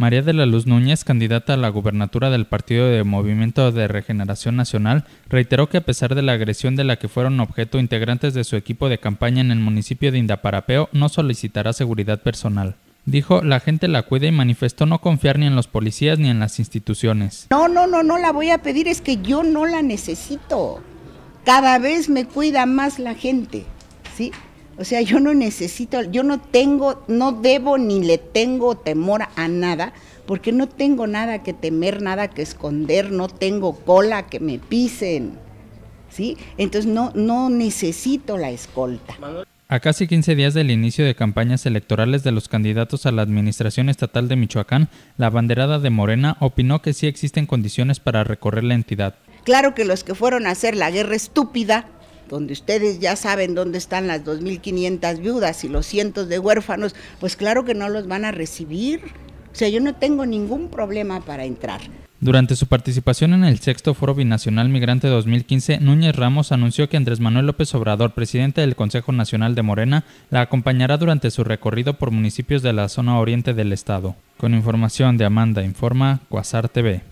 María de la Luz Núñez, candidata a la gubernatura del Partido de Movimiento de Regeneración Nacional, reiteró que a pesar de la agresión de la que fueron objeto integrantes de su equipo de campaña en el municipio de Indaparapeo, no solicitará seguridad personal. Dijo, la gente la cuida y manifestó no confiar ni en los policías ni en las instituciones. No, no, no, no la voy a pedir, es que yo no la necesito. Cada vez me cuida más la gente, ¿sí? O sea, yo no necesito, yo no tengo, no debo ni le tengo temor a nada, porque no tengo nada que temer, nada que esconder, no tengo cola que me pisen. ¿Sí? Entonces no, no necesito la escolta. A casi 15 días del inicio de campañas electorales de los candidatos a la Administración Estatal de Michoacán, la banderada de Morena opinó que sí existen condiciones para recorrer la entidad. Claro que los que fueron a hacer la guerra estúpida donde ustedes ya saben dónde están las 2.500 viudas y los cientos de huérfanos, pues claro que no los van a recibir. O sea, yo no tengo ningún problema para entrar. Durante su participación en el sexto Foro Binacional Migrante 2015, Núñez Ramos anunció que Andrés Manuel López Obrador, presidente del Consejo Nacional de Morena, la acompañará durante su recorrido por municipios de la zona oriente del estado. Con información de Amanda Informa, Cuasar TV.